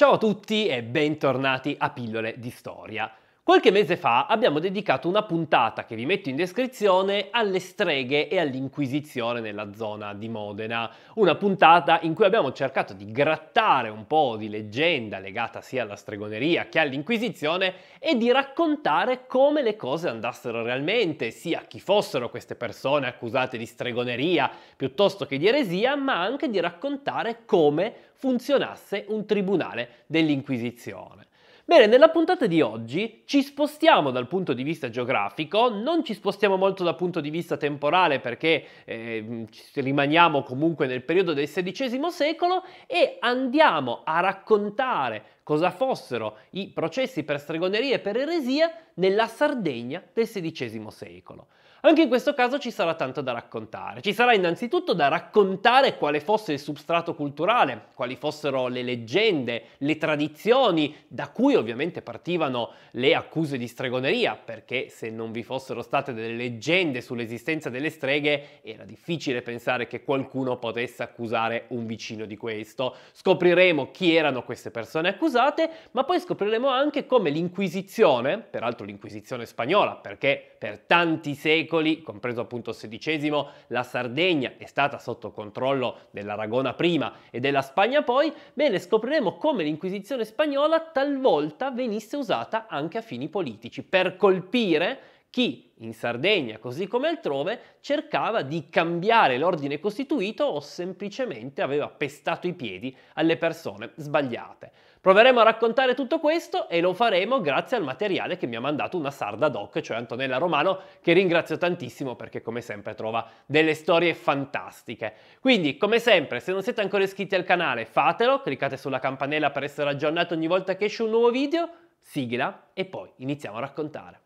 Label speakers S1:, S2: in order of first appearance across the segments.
S1: Ciao a tutti e bentornati a Pillole di Storia. Qualche mese fa abbiamo dedicato una puntata che vi metto in descrizione alle streghe e all'inquisizione nella zona di Modena, una puntata in cui abbiamo cercato di grattare un po' di leggenda legata sia alla stregoneria che all'inquisizione e di raccontare come le cose andassero realmente, sia chi fossero queste persone accusate di stregoneria piuttosto che di eresia, ma anche di raccontare come funzionasse un tribunale dell'inquisizione. Bene, nella puntata di oggi ci spostiamo dal punto di vista geografico, non ci spostiamo molto dal punto di vista temporale perché eh, rimaniamo comunque nel periodo del XVI secolo e andiamo a raccontare cosa fossero i processi per stregoneria e per eresia nella Sardegna del XVI secolo. Anche in questo caso ci sarà tanto da raccontare. Ci sarà innanzitutto da raccontare quale fosse il substrato culturale, quali fossero le leggende, le tradizioni, da cui ovviamente partivano le accuse di stregoneria, perché se non vi fossero state delle leggende sull'esistenza delle streghe era difficile pensare che qualcuno potesse accusare un vicino di questo. Scopriremo chi erano queste persone accusate, ma poi scopriremo anche come l'Inquisizione, peraltro l'Inquisizione spagnola, perché per tanti secoli secoli, compreso appunto il XVI, la Sardegna è stata sotto controllo dell'Aragona prima e della Spagna poi, bene scopriremo come l'Inquisizione spagnola talvolta venisse usata anche a fini politici, per colpire chi in Sardegna, così come altrove, cercava di cambiare l'ordine costituito o semplicemente aveva pestato i piedi alle persone sbagliate. Proveremo a raccontare tutto questo e lo faremo grazie al materiale che mi ha mandato una sarda doc, cioè Antonella Romano, che ringrazio tantissimo perché come sempre trova delle storie fantastiche. Quindi, come sempre, se non siete ancora iscritti al canale, fatelo, cliccate sulla campanella per essere aggiornati ogni volta che esce un nuovo video, sigla e poi iniziamo a raccontare.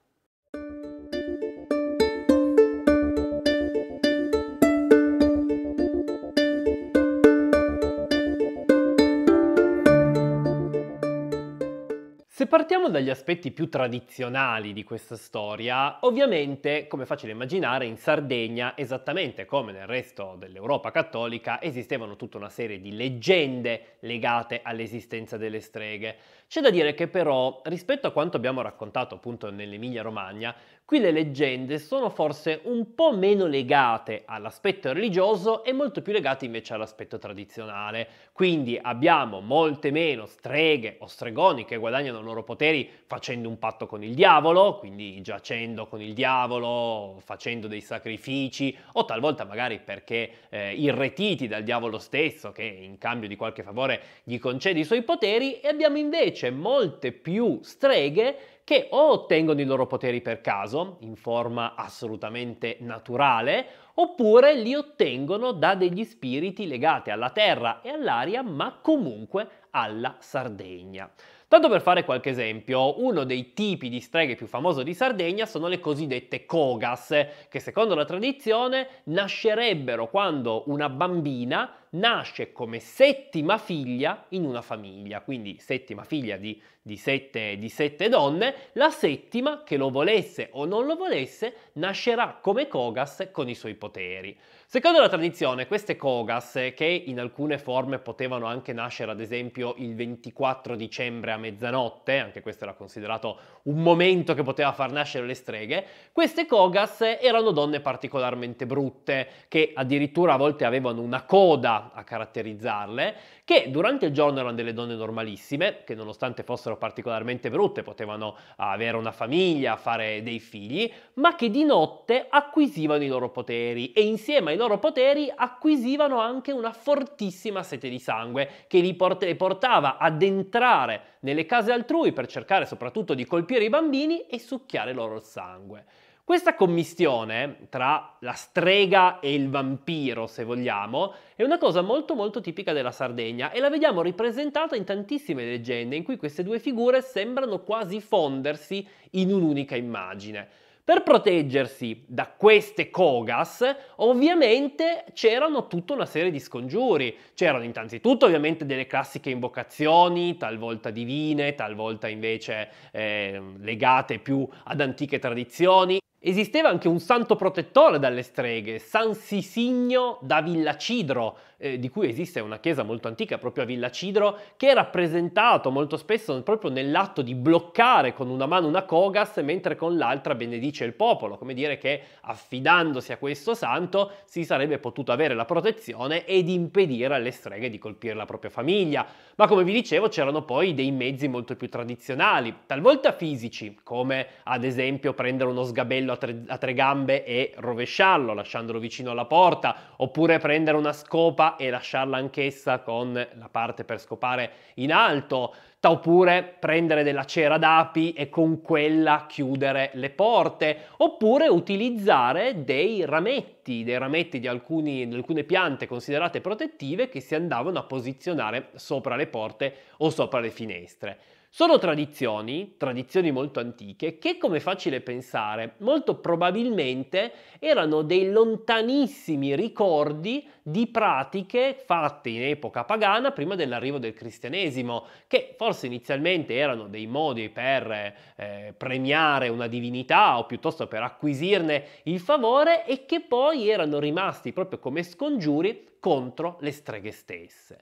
S1: partiamo dagli aspetti più tradizionali di questa storia, ovviamente, come facile immaginare, in Sardegna, esattamente come nel resto dell'Europa cattolica, esistevano tutta una serie di leggende legate all'esistenza delle streghe. C'è da dire che però, rispetto a quanto abbiamo raccontato appunto nell'Emilia Romagna, Qui le leggende sono forse un po' meno legate all'aspetto religioso e molto più legate invece all'aspetto tradizionale. Quindi abbiamo molte meno streghe o stregoni che guadagnano i loro poteri facendo un patto con il diavolo, quindi giacendo con il diavolo, facendo dei sacrifici o talvolta magari perché eh, irretiti dal diavolo stesso che in cambio di qualche favore gli concede i suoi poteri e abbiamo invece molte più streghe che o ottengono i loro poteri per caso, in forma assolutamente naturale, oppure li ottengono da degli spiriti legati alla terra e all'aria, ma comunque alla Sardegna. Tanto per fare qualche esempio, uno dei tipi di streghe più famoso di Sardegna sono le cosiddette cogas, che secondo la tradizione nascerebbero quando una bambina nasce come settima figlia in una famiglia, quindi settima figlia di, di, sette, di sette donne, la settima, che lo volesse o non lo volesse, nascerà come Kogas con i suoi poteri. Secondo la tradizione, queste Kogas, che in alcune forme potevano anche nascere ad esempio il 24 dicembre a mezzanotte, anche questo era considerato un momento che poteva far nascere le streghe, queste Kogas erano donne particolarmente brutte, che addirittura a volte avevano una coda a, caratterizzarle, che durante il giorno erano delle donne normalissime, che nonostante fossero particolarmente brutte potevano ah, avere una famiglia, fare dei figli, ma che di notte acquisivano i loro poteri e insieme ai loro poteri acquisivano anche una fortissima sete di sangue che li, port- li portava ad entrare nelle case altrui per cercare soprattutto di colpire i bambini e succhiare loro il sangue. Questa commistione tra la strega e il vampiro, se vogliamo, è una cosa molto molto tipica della Sardegna e la vediamo ripresentata in tantissime leggende in cui queste due figure sembrano quasi fondersi in un'unica immagine. Per proteggersi da queste cogas, ovviamente c'erano tutta una serie di scongiuri. C'erano innanzitutto ovviamente delle classiche invocazioni, talvolta divine, talvolta invece eh, legate più ad antiche tradizioni. Esisteva anche un santo protettore dalle streghe, San Sisigno da Villacidro, eh, di cui esiste una chiesa molto antica proprio a Villa Cidro, che è rappresentato molto spesso proprio nell'atto di bloccare con una mano una cogas mentre con l'altra benedice il popolo, come dire che affidandosi a questo santo si sarebbe potuto avere la protezione ed impedire alle streghe di colpire la propria famiglia. Ma come vi dicevo c'erano poi dei mezzi molto più tradizionali, talvolta fisici, come ad esempio prendere uno sgabello a tre, a tre gambe e rovesciarlo lasciandolo vicino alla porta, oppure prendere una scopa e lasciarla anch'essa con la parte per scopare in alto, oppure prendere della cera d'api e con quella chiudere le porte, oppure utilizzare dei rametti, dei rametti di, alcuni, di alcune piante considerate protettive che si andavano a posizionare sopra le porte o sopra le finestre. Sono tradizioni, tradizioni molto antiche, che come facile pensare, molto probabilmente erano dei lontanissimi ricordi di pratiche fatte in epoca pagana prima dell'arrivo del cristianesimo, che forse inizialmente erano dei modi per eh, premiare una divinità o piuttosto per acquisirne il favore e che poi erano rimasti proprio come scongiuri contro le streghe stesse.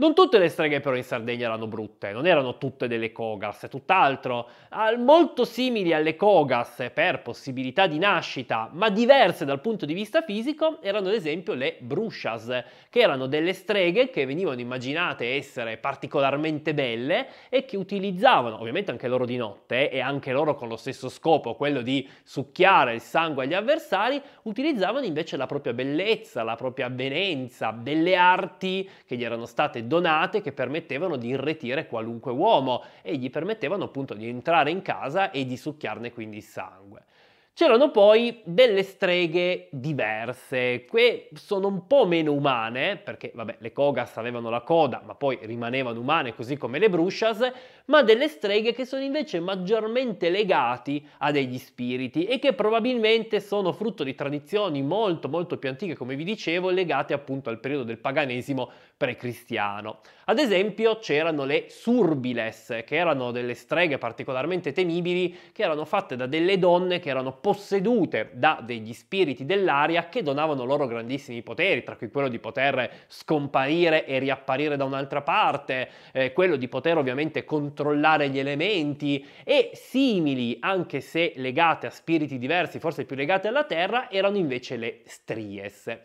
S1: Non tutte le streghe però in Sardegna erano brutte, non erano tutte delle cogas, tutt'altro, ah, molto simili alle cogas per possibilità di nascita, ma diverse dal punto di vista fisico, erano ad esempio le brucias, che erano delle streghe che venivano immaginate essere particolarmente belle e che utilizzavano, ovviamente anche loro di notte e anche loro con lo stesso scopo, quello di succhiare il sangue agli avversari, utilizzavano invece la propria bellezza, la propria avvenenza, delle arti che gli erano state donate che permettevano di irretire qualunque uomo e gli permettevano appunto di entrare in casa e di succhiarne quindi il sangue. C'erano poi delle streghe diverse, che sono un po' meno umane, perché vabbè, le Kogas avevano la coda, ma poi rimanevano umane così come le Brushas, ma delle streghe che sono invece maggiormente legati a degli spiriti e che probabilmente sono frutto di tradizioni molto molto più antiche, come vi dicevo, legate appunto al periodo del paganesimo precristiano. Ad esempio c'erano le Surbiles, che erano delle streghe particolarmente temibili, che erano fatte da delle donne che erano possedute da degli spiriti dell'aria che donavano loro grandissimi poteri, tra cui quello di poter scomparire e riapparire da un'altra parte, eh, quello di poter ovviamente controllare gli elementi e simili, anche se legate a spiriti diversi, forse più legate alla terra, erano invece le stries.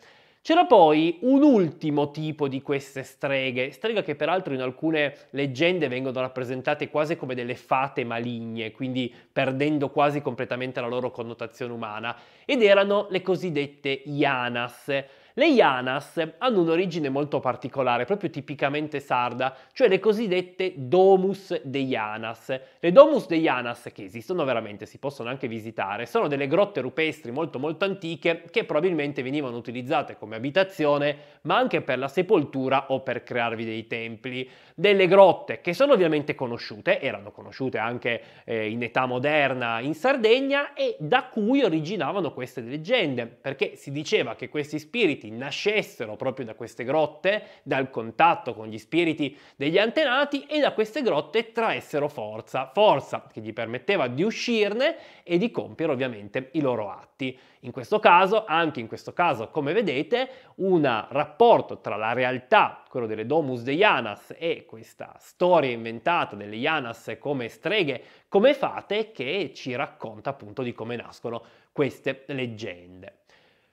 S1: C'era poi un ultimo tipo di queste streghe, streghe che peraltro in alcune leggende vengono rappresentate quasi come delle fate maligne, quindi perdendo quasi completamente la loro connotazione umana, ed erano le cosiddette Ianas, le Ianas hanno un'origine molto particolare, proprio tipicamente sarda, cioè le cosiddette Domus de Ianas. Le Domus de Ianas, che esistono veramente, si possono anche visitare, sono delle grotte rupestri molto molto antiche che probabilmente venivano utilizzate come abitazione, ma anche per la sepoltura o per crearvi dei templi. Delle grotte che sono ovviamente conosciute, erano conosciute anche eh, in età moderna in Sardegna e da cui originavano queste leggende, perché si diceva che questi spiriti spiriti nascessero proprio da queste grotte, dal contatto con gli spiriti degli antenati e da queste grotte traessero forza, forza che gli permetteva di uscirne e di compiere ovviamente i loro atti. In questo caso, anche in questo caso, come vedete, un rapporto tra la realtà, quello delle Domus de Janas e questa storia inventata delle Janas come streghe, come fate, che ci racconta appunto di come nascono queste leggende.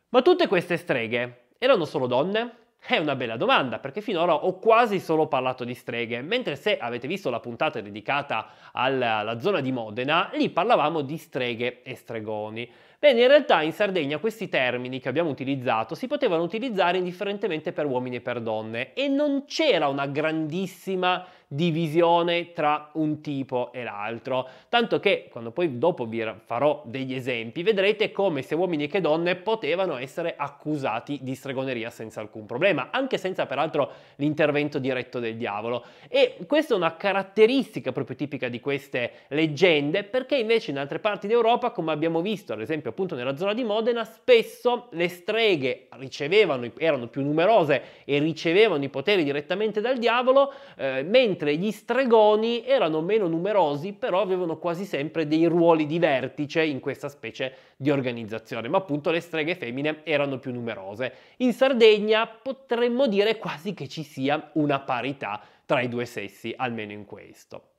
S1: Ma tutte queste streghe erano solo donne? È una bella domanda, perché finora ho quasi solo parlato di streghe, mentre se avete visto la puntata dedicata alla, alla zona di Modena, lì parlavamo di streghe e stregoni. Bene, in realtà in Sardegna questi termini che abbiamo utilizzato si potevano utilizzare indifferentemente per uomini e per donne e non c'era una grandissima divisione tra un tipo e l'altro, tanto che quando poi dopo vi farò degli esempi vedrete come sia uomini che donne potevano essere accusati di stregoneria senza alcun problema, anche senza peraltro l'intervento diretto del diavolo. E questa è una caratteristica proprio tipica di queste leggende, perché invece in altre parti d'Europa, come abbiamo visto ad esempio appunto nella zona di Modena, spesso le streghe ricevevano, erano più numerose e ricevevano i poteri direttamente dal diavolo, eh, mentre gli stregoni erano meno numerosi, però avevano quasi sempre dei ruoli di vertice in questa specie di organizzazione, ma appunto le streghe femmine erano più numerose. In Sardegna potremmo dire quasi che ci sia una parità tra i due sessi, almeno in questo.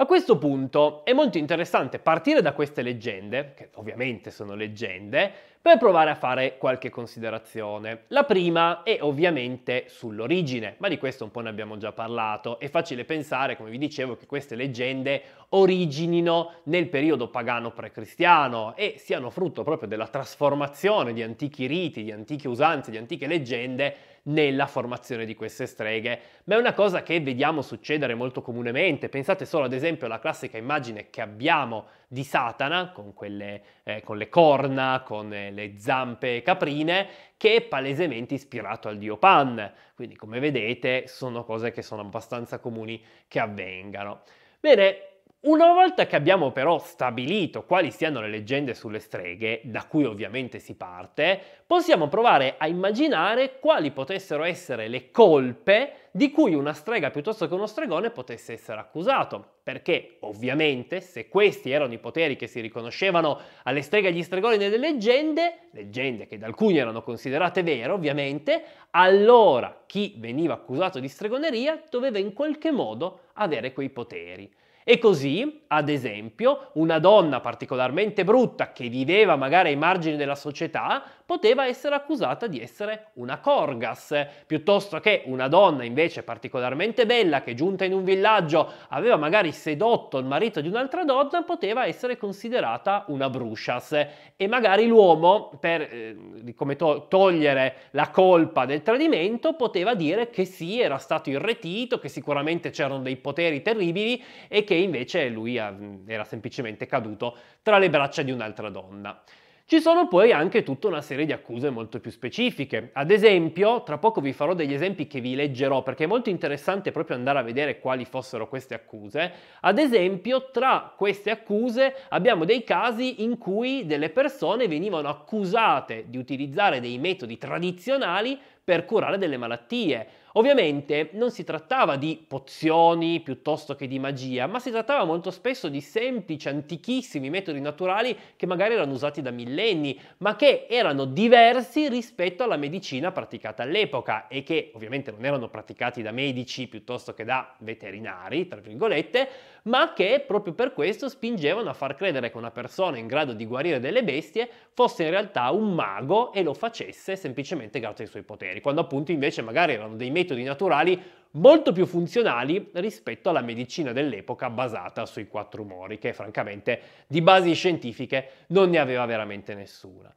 S1: A questo punto è molto interessante partire da queste leggende, che ovviamente sono leggende, per provare a fare qualche considerazione. La prima è ovviamente sull'origine, ma di questo un po' ne abbiamo già parlato. È facile pensare, come vi dicevo, che queste leggende originino nel periodo pagano precristiano e siano frutto proprio della trasformazione di antichi riti, di antiche usanze, di antiche leggende nella formazione di queste streghe, ma è una cosa che vediamo succedere molto comunemente. Pensate solo ad esempio alla classica immagine che abbiamo di Satana, con, quelle, eh, con le corna, con eh, le zampe caprine, che è palesemente ispirato al dio Pan. Quindi, come vedete, sono cose che sono abbastanza comuni che avvengano. Bene, una volta che abbiamo però stabilito quali siano le leggende sulle streghe, da cui ovviamente si parte, possiamo provare a immaginare quali potessero essere le colpe di cui una strega piuttosto che uno stregone potesse essere accusato. Perché ovviamente se questi erano i poteri che si riconoscevano alle streghe e agli stregoni nelle leggende, leggende che da alcuni erano considerate vere ovviamente, allora chi veniva accusato di stregoneria doveva in qualche modo avere quei poteri. E così, ad esempio, una donna particolarmente brutta che viveva magari ai margini della società poteva essere accusata di essere una corgas, piuttosto che una donna invece particolarmente bella che giunta in un villaggio aveva magari sedotto il marito di un'altra donna, poteva essere considerata una brucias e magari l'uomo per eh, come to- togliere la colpa del tradimento poteva dire che sì, era stato irretito, che sicuramente c'erano dei poteri terribili e che invece lui ah, era semplicemente caduto tra le braccia di un'altra donna. Ci sono poi anche tutta una serie di accuse molto più specifiche. Ad esempio, tra poco vi farò degli esempi che vi leggerò perché è molto interessante proprio andare a vedere quali fossero queste accuse. Ad esempio, tra queste accuse abbiamo dei casi in cui delle persone venivano accusate di utilizzare dei metodi tradizionali per curare delle malattie. Ovviamente non si trattava di pozioni piuttosto che di magia, ma si trattava molto spesso di semplici, antichissimi metodi naturali che magari erano usati da millenni, ma che erano diversi rispetto alla medicina praticata all'epoca e che ovviamente non erano praticati da medici piuttosto che da veterinari, tra virgolette, ma che proprio per questo spingevano a far credere che una persona in grado di guarire delle bestie fosse in realtà un mago e lo facesse semplicemente grazie ai suoi poteri, quando appunto invece magari erano dei metodi naturali molto più funzionali rispetto alla medicina dell'epoca basata sui quattro umori, che francamente di basi scientifiche non ne aveva veramente nessuna.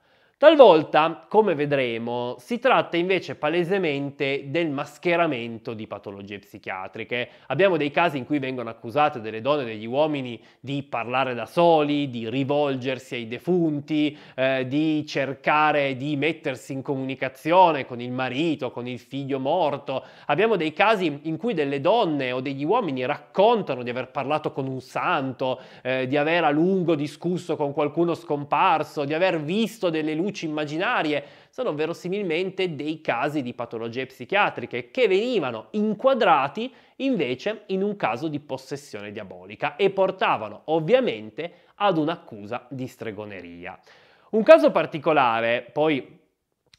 S1: Talvolta, come vedremo, si tratta invece palesemente del mascheramento di patologie psichiatriche. Abbiamo dei casi in cui vengono accusate delle donne e degli uomini di parlare da soli, di rivolgersi ai defunti, eh, di cercare di mettersi in comunicazione con il marito, con il figlio morto. Abbiamo dei casi in cui delle donne o degli uomini raccontano di aver parlato con un santo, eh, di aver a lungo discusso con qualcuno scomparso, di aver visto delle luci fiducie immaginarie sono verosimilmente dei casi di patologie psichiatriche che venivano inquadrati invece in un caso di possessione diabolica e portavano ovviamente ad un'accusa di stregoneria. Un caso particolare, poi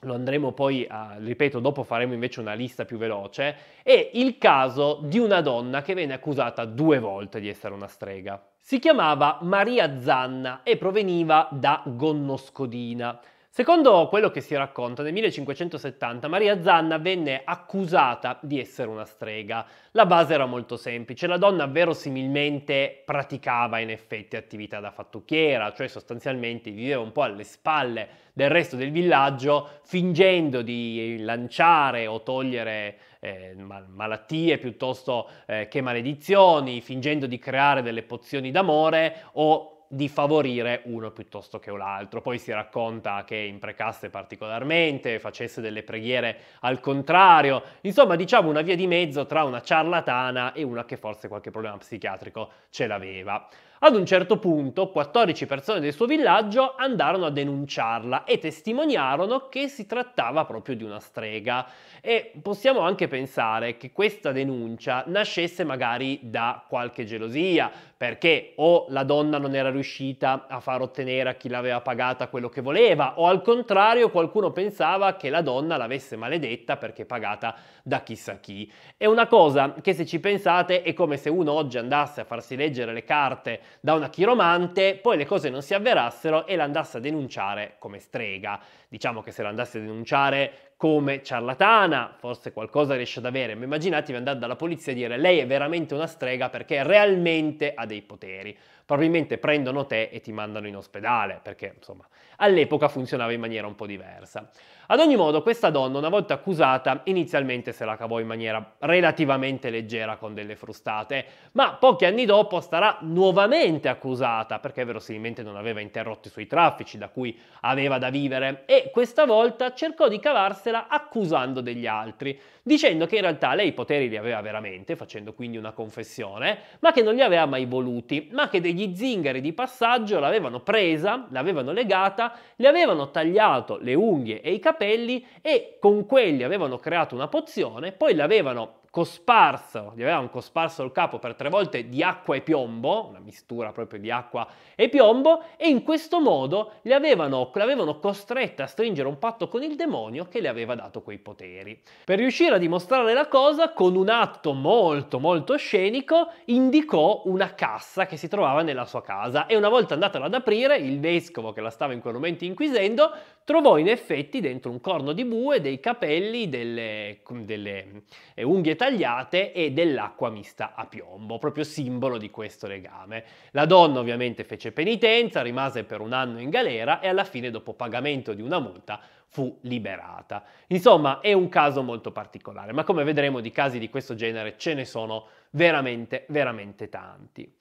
S1: lo andremo poi a, ripeto, dopo faremo invece una lista più veloce, è il caso di una donna che venne accusata due volte di essere una strega. Si chiamava Maria Zanna e proveniva da Gonnoscodina. Secondo quello che si racconta, nel 1570 Maria Zanna venne accusata di essere una strega. La base era molto semplice, la donna verosimilmente praticava in effetti attività da fattucchiera, cioè sostanzialmente viveva un po' alle spalle del resto del villaggio, fingendo di lanciare o togliere eh, malattie piuttosto eh, che maledizioni, fingendo di creare delle pozioni d'amore o di favorire uno piuttosto che l'altro. Poi si racconta che imprecasse particolarmente, facesse delle preghiere al contrario, insomma diciamo una via di mezzo tra una ciarlatana e una che forse qualche problema psichiatrico ce l'aveva. Ad un certo punto 14 persone del suo villaggio andarono a denunciarla e testimoniarono che si trattava proprio di una strega e possiamo anche pensare che questa denuncia nascesse magari da qualche gelosia perché o la donna non era riuscita a far ottenere a chi l'aveva pagata quello che voleva o al contrario qualcuno pensava che la donna l'avesse maledetta perché pagata da chissà chi. È una cosa che se ci pensate è come se uno oggi andasse a farsi leggere le carte da una chiromante, poi le cose non si avverassero e l'andasse a denunciare come strega. Diciamo che se l'andasse a denunciare come ciarlatana, forse qualcosa riesce ad avere, ma immaginatevi andare dalla polizia e dire lei è veramente una strega perché realmente ha dei poteri. Probabilmente prendono te e ti mandano in ospedale, perché insomma All'epoca funzionava in maniera un po' diversa. Ad ogni modo, questa donna, una volta accusata, inizialmente se la cavò in maniera relativamente leggera con delle frustate, ma pochi anni dopo starà nuovamente accusata, perché verosimilmente non aveva interrotto i suoi traffici da cui aveva da vivere, e questa volta cercò di cavarsela accusando degli altri, dicendo che in realtà lei i poteri li aveva veramente, facendo quindi una confessione, ma che non li aveva mai voluti, ma che degli zingari di passaggio l'avevano presa, l'avevano legata, testa, le avevano tagliato le unghie e i capelli e con quelli avevano creato una pozione, poi l'avevano cosparso, gli avevano cosparso il capo per tre volte di acqua e piombo, una mistura proprio di acqua e piombo, e in questo modo l'avevano, l'avevano costretta a stringere un patto con il demonio che le aveva dato quei poteri. Per riuscire a dimostrare la cosa, con un atto molto molto scenico, indicò una cassa che si trovava nella sua casa e una volta andatela ad aprire, il vescovo che la stava in quel momento inquisendo trovò in effetti dentro un corno di bue dei capelli, delle, delle eh, unghie tagliate e dell'acqua mista a piombo, proprio simbolo di questo legame. La donna ovviamente fece penitenza, rimase per un anno in galera e alla fine, dopo pagamento di una multa, fu liberata. Insomma, è un caso molto particolare, ma come vedremo di casi di questo genere ce ne sono veramente, veramente tanti.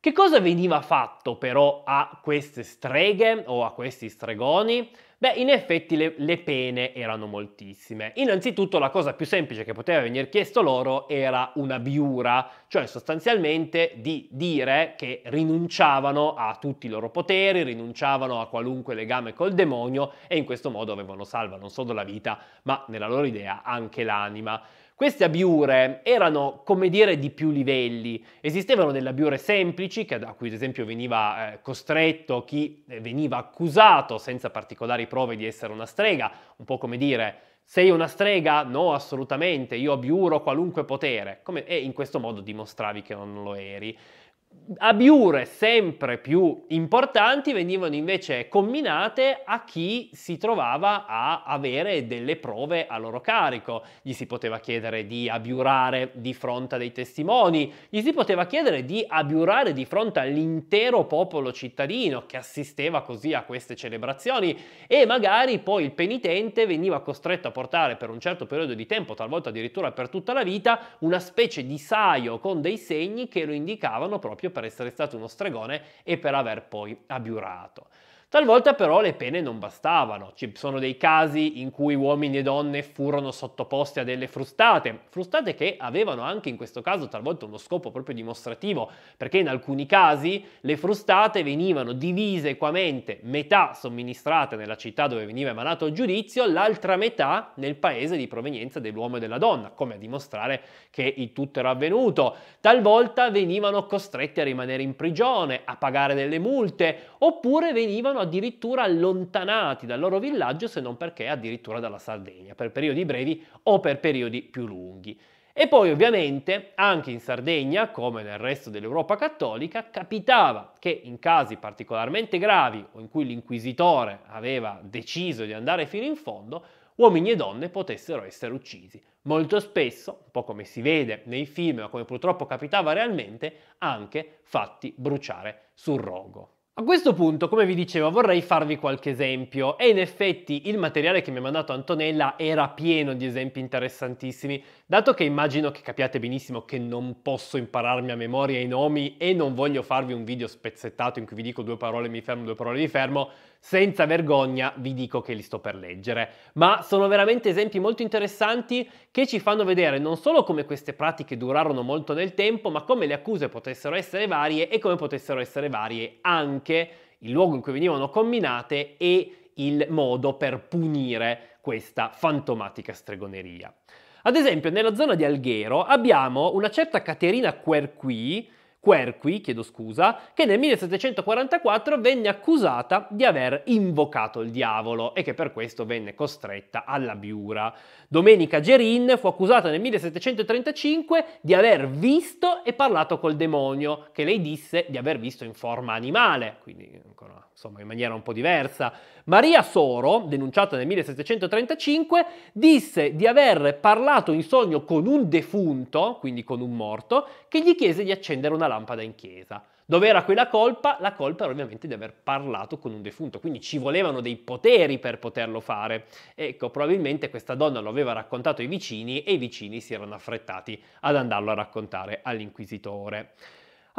S1: Che cosa veniva fatto però a queste streghe o a questi stregoni? Beh, in effetti le, le, pene erano moltissime. Innanzitutto la cosa più semplice che poteva venir chiesto loro era una biura, cioè sostanzialmente di dire che rinunciavano a tutti i loro poteri, rinunciavano a qualunque legame col demonio e in questo modo avevano salva non solo la vita, ma nella loro idea anche l'anima. Queste abiure erano, come dire, di più livelli. Esistevano delle abiure semplici, a cui ad esempio veniva eh, costretto chi eh, veniva accusato senza particolari prove di essere una strega, un po' come dire sei una strega? No, assolutamente, io abiuro qualunque potere. Come, e in questo modo dimostravi che non lo eri abiure sempre più importanti venivano invece combinate a chi si trovava a avere delle prove a loro carico. Gli si poteva chiedere di abiurare di fronte a dei testimoni, gli si poteva chiedere di abiurare di fronte all'intero popolo cittadino che assisteva così a queste celebrazioni e magari poi il penitente veniva costretto a portare per un certo periodo di tempo, talvolta addirittura per tutta la vita, una specie di saio con dei segni che lo indicavano proprio proprio per essere stato uno stregone e per aver poi abiurato. Talvolta però le pene non bastavano, ci sono dei casi in cui uomini e donne furono sottoposti a delle frustate, frustate che avevano anche in questo caso talvolta uno scopo proprio dimostrativo, perché in alcuni casi le frustate venivano divise equamente, metà somministrate nella città dove veniva emanato il giudizio, l'altra metà nel paese di provenienza dell'uomo e della donna, come a dimostrare che il tutto era avvenuto. Talvolta venivano costretti a rimanere in prigione, a pagare delle multe, oppure venivano erano addirittura allontanati dal loro villaggio se non perché addirittura dalla Sardegna, per periodi brevi o per periodi più lunghi. E poi ovviamente anche in Sardegna, come nel resto dell'Europa cattolica, capitava che in casi particolarmente gravi o in cui l'inquisitore aveva deciso di andare fino in fondo, uomini e donne potessero essere uccisi. Molto spesso, un po' come si vede nei film, ma come purtroppo capitava realmente, anche fatti bruciare sul rogo. A questo punto, come vi dicevo, vorrei farvi qualche esempio e in effetti il materiale che mi ha mandato Antonella era pieno di esempi interessantissimi, dato che immagino che capiate benissimo che non posso impararmi a memoria i nomi e non voglio farvi un video spezzettato in cui vi dico due parole mi fermo, due parole mi fermo, senza vergogna vi dico che li sto per leggere, ma sono veramente esempi molto interessanti che ci fanno vedere non solo come queste pratiche durarono molto nel tempo, ma come le accuse potessero essere varie e come potessero essere varie anche il luogo in cui venivano combinate e il modo per punire questa fantomatica stregoneria. Ad esempio, nella zona di Alghero abbiamo una certa Caterina Querqui Querqui, chiedo scusa, che nel 1744 venne accusata di aver invocato il diavolo e che per questo venne costretta alla biura. Domenica Gerin fu accusata nel 1735 di aver visto e parlato col demonio, che lei disse di aver visto in forma animale, quindi insomma in maniera un po' diversa. Maria Soro, denunciata nel 1735, disse di aver parlato in sogno con un defunto, quindi con un morto, che gli chiese di accendere una lampada in chiesa. Dov'era quella colpa? La colpa era ovviamente di aver parlato con un defunto, quindi ci volevano dei poteri per poterlo fare. Ecco, probabilmente questa donna lo aveva raccontato ai vicini e i vicini si erano affrettati ad andarlo a raccontare all'inquisitore.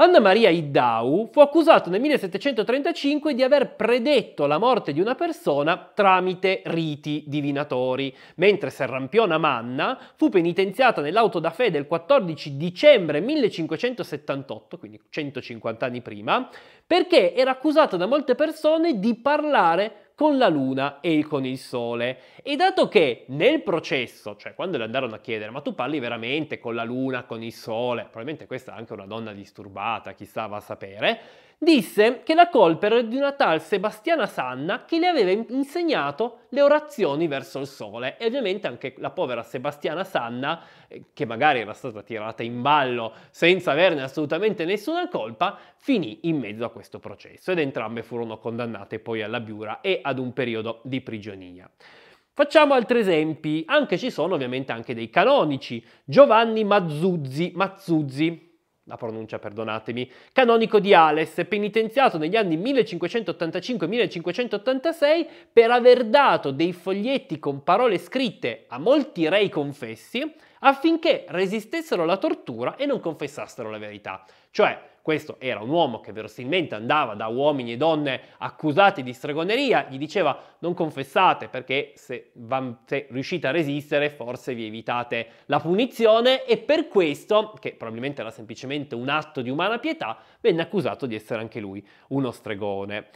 S1: Anna Maria Iddau fu accusata nel 1735 di aver predetto la morte di una persona tramite riti divinatori, mentre Serrampiona Manna fu penitenziata nell'auto da fede il 14 dicembre 1578, quindi 150 anni prima, perché era accusata da molte persone di parlare con la Luna e con il Sole. E dato che nel processo, cioè quando le andarono a chiedere, ma tu parli veramente con la Luna, con il Sole, probabilmente questa è anche una donna disturbata, chissà va a sapere, disse che la colpa era di una tal Sebastiana Sanna che le aveva insegnato le orazioni verso il sole e ovviamente anche la povera Sebastiana Sanna, eh, che magari era stata tirata in ballo senza averne assolutamente nessuna colpa, finì in mezzo a questo processo ed entrambe furono condannate poi alla biura e ad un periodo di prigionia. Facciamo altri esempi, anche ci sono ovviamente anche dei canonici, Giovanni Mazzuzzi, Mazzuzzi la pronuncia, perdonatemi, canonico di Ales, penitenziato negli anni 1585-1586 per aver dato dei foglietti con parole scritte a molti rei confessi affinché resistessero alla tortura e non confessassero la verità. Cioè, questo era un uomo che verosimilmente andava da uomini e donne accusati di stregoneria, gli diceva non confessate perché se, van, se riuscite a resistere forse vi evitate la punizione e per questo, che probabilmente era semplicemente un atto di umana pietà, venne accusato di essere anche lui uno stregone.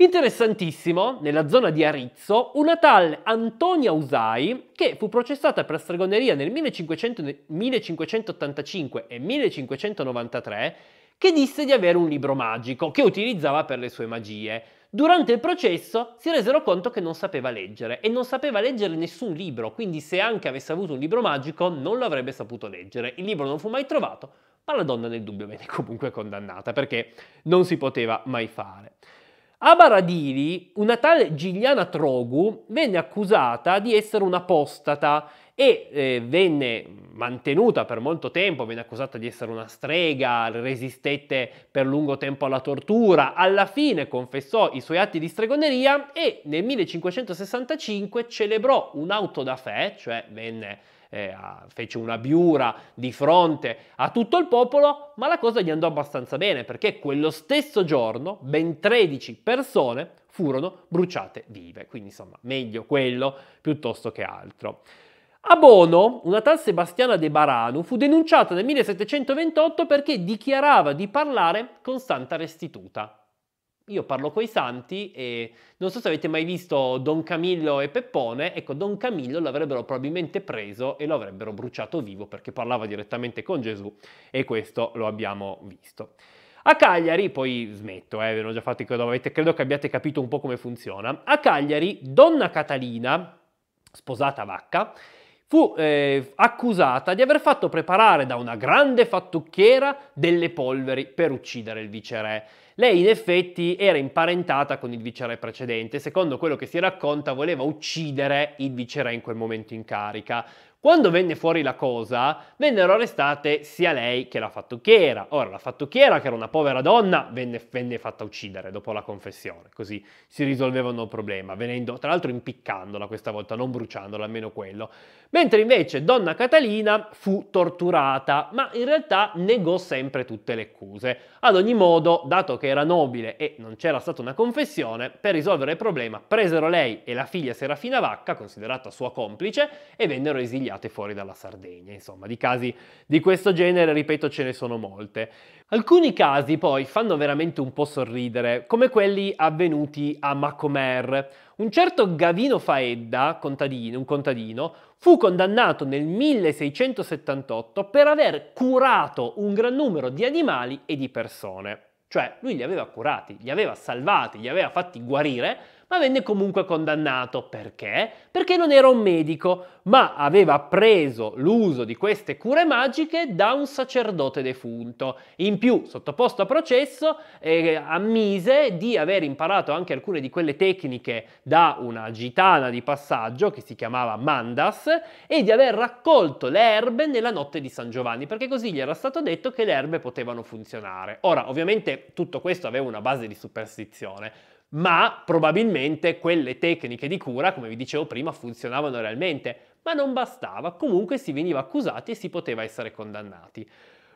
S1: Interessantissimo, nella zona di Arizzo, una tal Antonia Usai, che fu processata per stregoneria nel 1500, 1585 e 1593, che disse di avere un libro magico che utilizzava per le sue magie. Durante il processo si resero conto che non sapeva leggere e non sapeva leggere nessun libro, quindi se anche avesse avuto un libro magico non lo avrebbe saputo leggere. Il libro non fu mai trovato, ma la donna nel dubbio venne comunque condannata perché non si poteva mai fare. A Baradiri, una tale Gigliana Trogu venne accusata di essere un'apostata e eh, venne mantenuta per molto tempo, venne accusata di essere una strega, resistette per lungo tempo alla tortura, alla fine confessò i suoi atti di stregoneria e nel 1565 celebrò un auto da fè, cioè venne eh, fece una biura di fronte a tutto il popolo, ma la cosa gli andò abbastanza bene perché quello stesso giorno ben 13 persone furono bruciate vive, quindi insomma meglio quello piuttosto che altro. A Bono, una tal Sebastiana De Baranu fu denunciata nel 1728 perché dichiarava di parlare con Santa Restituta, io parlo coi santi e non so se avete mai visto Don Camillo e Peppone, ecco Don Camillo l'avrebbero probabilmente preso e lo avrebbero bruciato vivo perché parlava direttamente con Gesù e questo lo abbiamo visto. A Cagliari, poi smetto, eh, ve l'ho già fatto, credo, avete, credo che abbiate capito un po' come funziona. A Cagliari, Donna Catalina, sposata Vacca, fu eh, accusata di aver fatto preparare da una grande fattucchiera delle polveri per uccidere il viceré. Lei in effetti era imparentata con il viceré precedente, secondo quello che si racconta voleva uccidere il viceré in quel momento in carica. Quando venne fuori la cosa, vennero arrestate sia lei che la fattucchiera. Ora, la fattucchiera, che era una povera donna, venne, venne fatta uccidere dopo la confessione, così si risolvevano il problema, venendo, tra l'altro impiccandola questa volta, non bruciandola, almeno quello. Mentre invece donna Catalina fu torturata, ma in realtà negò sempre tutte le accuse. Ad ogni modo, dato che era nobile e non c'era stata una confessione, per risolvere il problema presero lei e la figlia Serafina Vacca, considerata sua complice, e vennero esiliate sbagliate fuori dalla Sardegna. Insomma, di casi di questo genere, ripeto, ce ne sono molte. Alcuni casi poi fanno veramente un po' sorridere, come quelli avvenuti a Macomer. Un certo Gavino Faedda, contadino, un contadino, fu condannato nel 1678 per aver curato un gran numero di animali e di persone. Cioè, lui li aveva curati, li aveva salvati, li aveva fatti guarire, ma venne comunque condannato. Perché? Perché non era un medico, ma aveva preso l'uso di queste cure magiche da un sacerdote defunto. In più, sottoposto a processo, eh, ammise di aver imparato anche alcune di quelle tecniche da una gitana di passaggio che si chiamava Mandas e di aver raccolto le erbe nella notte di San Giovanni, perché così gli era stato detto che le erbe potevano funzionare. Ora, ovviamente tutto questo aveva una base di superstizione, ma probabilmente quelle tecniche di cura, come vi dicevo prima, funzionavano realmente, ma non bastava, comunque si veniva accusati e si poteva essere condannati.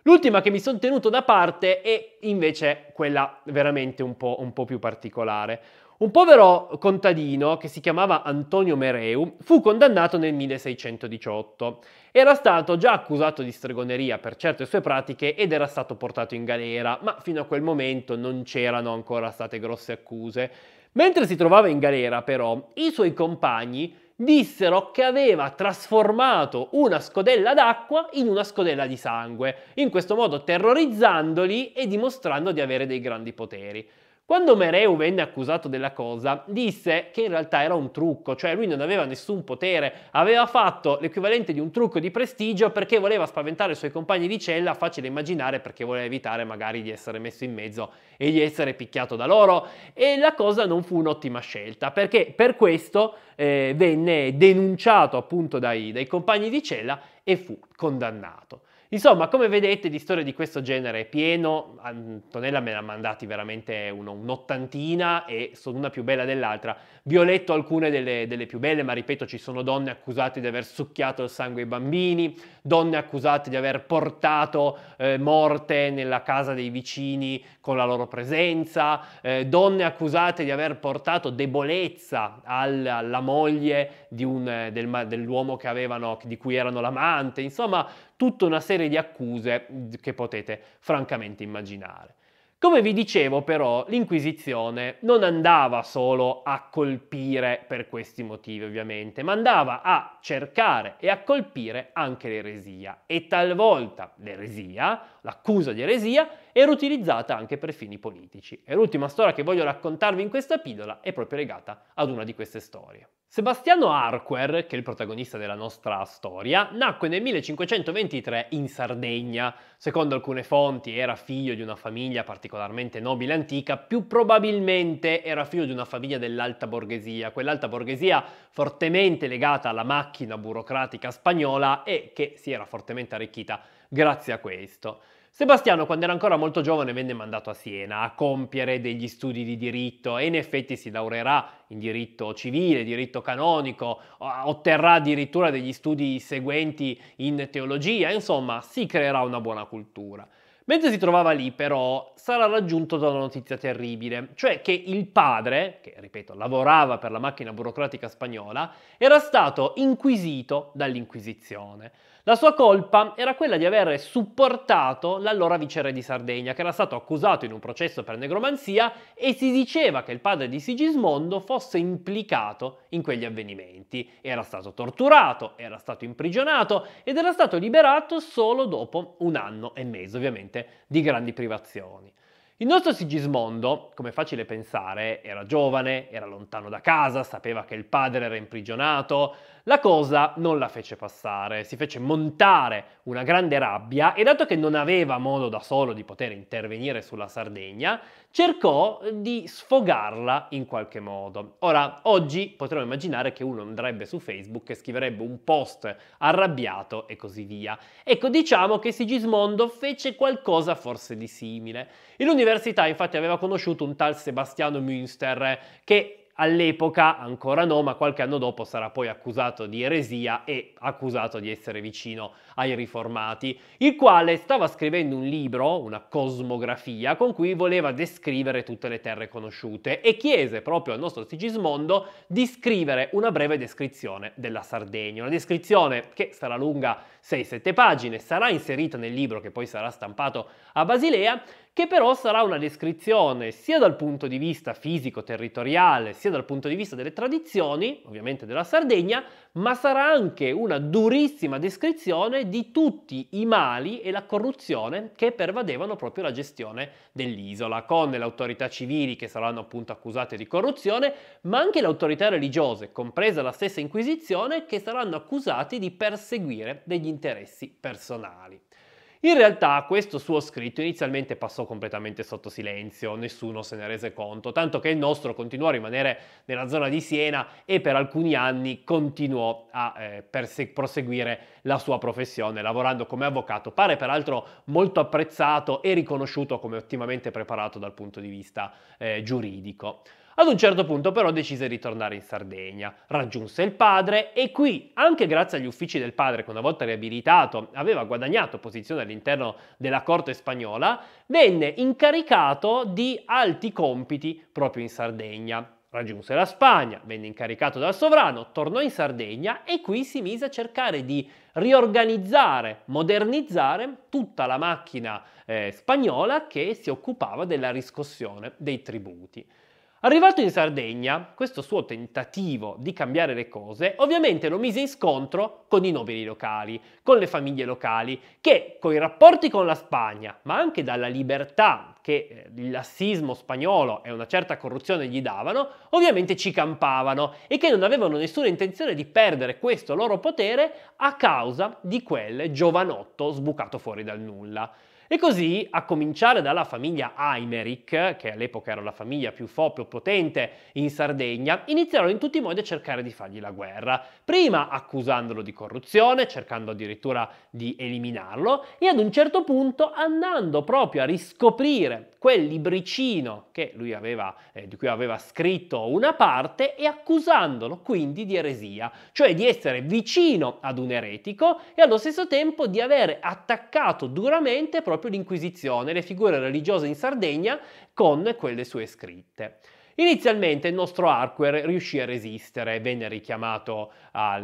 S1: L'ultima che mi sono tenuto da parte è invece quella veramente un po', un po più particolare. Un povero contadino che si chiamava Antonio Mereu fu condannato nel 1618. Era stato già accusato di stregoneria per certe sue pratiche ed era stato portato in galera, ma fino a quel momento non c'erano ancora state grosse accuse. Mentre si trovava in galera, però, i suoi compagni dissero che aveva trasformato una scodella d'acqua in una scodella di sangue, in questo modo terrorizzandoli e dimostrando di avere dei grandi poteri. Quando Mereu venne accusato della cosa, disse che in realtà era un trucco, cioè lui non aveva nessun potere, aveva fatto l'equivalente di un trucco di prestigio perché voleva spaventare i suoi compagni di cella, facile immaginare perché voleva evitare magari di essere messo in mezzo e di essere picchiato da loro. E la cosa non fu un'ottima scelta, perché per questo eh, venne denunciato appunto dai, dai compagni di cella e fu condannato. Insomma, come vedete, di storie di questo genere è pieno. Antonella me ne ha mandati veramente uno, un'ottantina e sono una più bella dell'altra. Vi ho letto alcune delle, delle, più belle, ma ripeto, ci sono donne accusate di aver succhiato il sangue ai bambini, donne accusate di aver portato eh, morte nella casa dei vicini con la loro presenza, eh, donne accusate di aver portato debolezza al, alla moglie un, eh, del, dell'uomo avevano, di cui erano l'amante, insomma tutta una serie di accuse che potete francamente immaginare. Come vi dicevo però, l'Inquisizione non andava solo a colpire per questi motivi ovviamente, ma andava a cercare e a colpire anche l'eresia e talvolta l'eresia l'accusa di eresia, era utilizzata anche per fini politici. E l'ultima storia che voglio raccontarvi in questa pillola è proprio legata ad una di queste storie. Sebastiano Arquer, che è il protagonista della nostra storia, nacque nel 1523 in Sardegna. Secondo alcune fonti era figlio di una famiglia particolarmente nobile e antica, più probabilmente era figlio di una famiglia dell'alta borghesia, quell'alta borghesia fortemente legata alla macchina burocratica spagnola e che si era fortemente arricchita grazie a questo. Sebastiano, quando era ancora molto giovane, venne mandato a Siena a compiere degli studi di diritto e in effetti si laureerà in diritto civile, diritto canonico, otterrà addirittura degli studi seguenti in teologia, insomma, si creerà una buona cultura. Mentre si trovava lì, però, sarà raggiunto da una notizia terribile, cioè che il padre, che ripeto lavorava per la macchina burocratica spagnola, era stato inquisito dall'Inquisizione. La sua colpa era quella di aver supportato l'allora viceré di Sardegna, che era stato accusato in un processo per negromanzia e si diceva che il padre di Sigismondo fosse implicato in quegli avvenimenti. Era stato torturato, era stato imprigionato ed era stato liberato solo dopo un anno e mezzo, ovviamente, di grandi privazioni. Il nostro Sigismondo, come è facile pensare, era giovane, era lontano da casa, sapeva che il padre era imprigionato, la cosa non la fece passare, si fece montare una grande rabbia e dato che non aveva modo da solo di poter intervenire sulla Sardegna, cercò di sfogarla in qualche modo. Ora, oggi potremmo immaginare che uno andrebbe su Facebook e scriverebbe un post arrabbiato e così via. Ecco, diciamo che Sigismondo fece qualcosa forse di simile. In università infatti aveva conosciuto un tal Sebastiano Münster eh, che all'epoca, ancora no, ma qualche anno dopo sarà poi accusato di eresia e accusato di essere vicino ai riformati, il quale stava scrivendo un libro, una cosmografia, con cui voleva descrivere tutte le terre conosciute e chiese proprio al nostro Sigismondo di scrivere una breve descrizione della Sardegna, una descrizione che sarà lunga 6-7 pagine, sarà inserita nel libro che poi sarà stampato a Basilea, che però sarà una descrizione sia dal punto di vista fisico-territoriale, sia dal punto di vista delle tradizioni, ovviamente della Sardegna, ma sarà anche una durissima descrizione di tutti i mali e la corruzione che pervadevano proprio la gestione dell'isola, con le autorità civili che saranno appunto accusate di corruzione, ma anche le autorità religiose, compresa la stessa Inquisizione, che saranno accusate di perseguire degli interessi personali. In realtà questo suo scritto inizialmente passò completamente sotto silenzio, nessuno se ne rese conto, tanto che il nostro continuò a rimanere nella zona di Siena e per alcuni anni continuò a eh, perse- proseguire la sua professione, lavorando come avvocato. Pare peraltro molto apprezzato e riconosciuto come ottimamente preparato dal punto di vista eh, giuridico. Ad un certo punto però decise di tornare in Sardegna, raggiunse il padre e qui, anche grazie agli uffici del padre che una volta riabilitato aveva guadagnato posizione all'interno della corte spagnola, venne incaricato di alti compiti proprio in Sardegna. Raggiunse la Spagna, venne incaricato dal sovrano, tornò in Sardegna e qui si mise a cercare di riorganizzare, modernizzare tutta la macchina eh, spagnola che si occupava della riscossione dei tributi. Arrivato in Sardegna, questo suo tentativo di cambiare le cose ovviamente lo mise in scontro con i nobili locali, con le famiglie locali, che con i rapporti con la Spagna, ma anche dalla libertà che eh, il lassismo spagnolo e una certa corruzione gli davano, ovviamente ci campavano e che non avevano nessuna intenzione di perdere questo loro potere a causa di quel giovanotto sbucato fuori dal nulla. E così, a cominciare dalla famiglia Aimeric, che all'epoca era la famiglia più forte potente in Sardegna, iniziarono in tutti i modi a cercare di fargli la guerra, prima accusandolo di corruzione, cercando addirittura di eliminarlo, e ad un certo punto andando proprio a riscoprire quel libricino aveva, eh, di cui aveva scritto una parte e accusandolo quindi di eresia, cioè di essere vicino ad un eretico e allo stesso tempo di avere attaccato duramente proprio proprio l'Inquisizione, le figure religiose in Sardegna con quelle sue scritte. Inizialmente il nostro Arquer riuscì a resistere, venne richiamato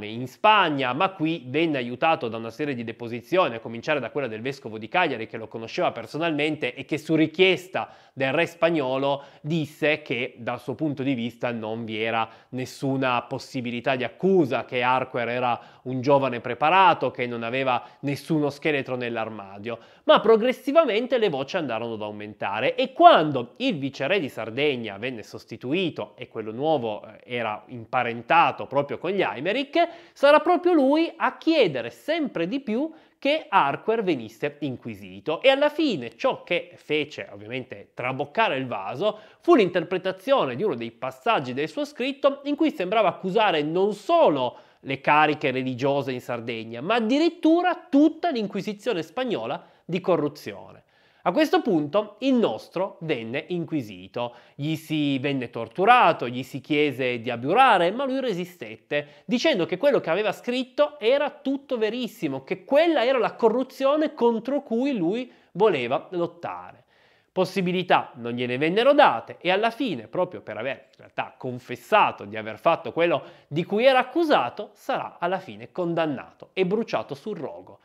S1: in Spagna, ma qui venne aiutato da una serie di deposizioni, a cominciare da quella del vescovo di Cagliari che lo conosceva personalmente e che su richiesta del re spagnolo disse che dal suo punto di vista non vi era nessuna possibilità di accusa, che Arquer era un giovane preparato, che non aveva nessuno scheletro nell'armadio ma progressivamente le voci andarono ad aumentare e quando il viceré di Sardegna venne sostituito e quello nuovo eh, era imparentato proprio con gli Aimeric, sarà proprio lui a chiedere sempre di più che Arquer venisse inquisito e alla fine ciò che fece ovviamente traboccare il vaso fu l'interpretazione di uno dei passaggi del suo scritto in cui sembrava accusare non solo le cariche religiose in Sardegna, ma addirittura tutta l'Inquisizione spagnola di corruzione. A questo punto il nostro venne inquisito, gli si venne torturato, gli si chiese di abiurare, ma lui resistette, dicendo che quello che aveva scritto era tutto verissimo, che quella era la corruzione contro cui lui voleva lottare. Possibilità non gliene vennero date e alla fine, proprio per aver in realtà confessato di aver fatto quello di cui era accusato, sarà alla fine condannato e bruciato sul rogo.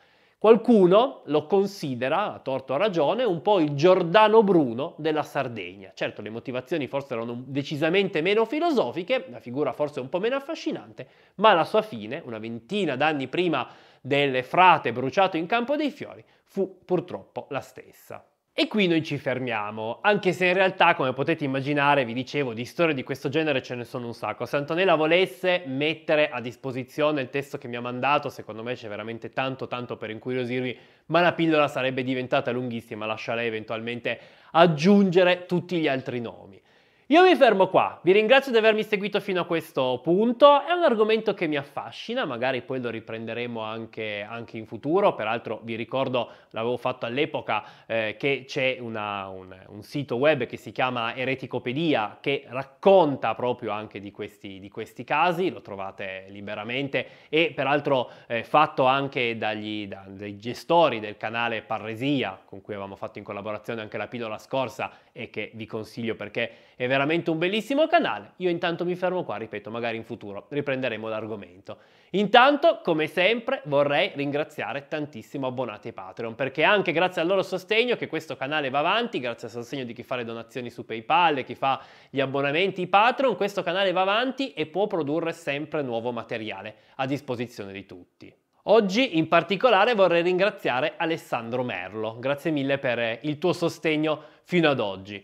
S1: Qualcuno lo considera, a torto o a ragione, un po' il Giordano Bruno della Sardegna. Certo, le motivazioni forse erano decisamente meno filosofiche, la figura forse un po' meno affascinante, ma la sua fine, una ventina d'anni prima delle frate bruciato in Campo dei Fiori, fu purtroppo la stessa. E qui noi ci fermiamo, anche se in realtà, come potete immaginare, vi dicevo, di storie di questo genere ce ne sono un sacco. Se Antonella volesse mettere a disposizione il testo che mi ha mandato, secondo me c'è veramente tanto tanto per incuriosirvi, ma la pillola sarebbe diventata lunghissima, lascia lei eventualmente aggiungere tutti gli altri nomi. Io mi fermo qua, vi ringrazio di avermi seguito fino a questo punto, è un argomento che mi affascina, magari poi lo riprenderemo anche, anche in futuro, peraltro vi ricordo, l'avevo fatto all'epoca, eh, che c'è una, un, un, sito web che si chiama Ereticopedia che racconta proprio anche di questi, di questi casi, lo trovate liberamente e peraltro eh, fatto anche dagli, dai gestori del canale Parresia, con cui avevamo fatto in collaborazione anche la pillola scorsa e che vi consiglio perché è veramente veramente un bellissimo canale. Io intanto mi fermo qua, ripeto, magari in futuro riprenderemo l'argomento. Intanto, come sempre, vorrei ringraziare tantissimo abbonati Patreon, perché anche grazie al loro sostegno che questo canale va avanti, grazie al sostegno di chi fa le donazioni su PayPal, chi fa gli abbonamenti Patreon, questo canale va avanti e può produrre sempre nuovo materiale a disposizione di tutti. Oggi in particolare vorrei ringraziare Alessandro Merlo, grazie mille per eh, il tuo sostegno fino ad oggi.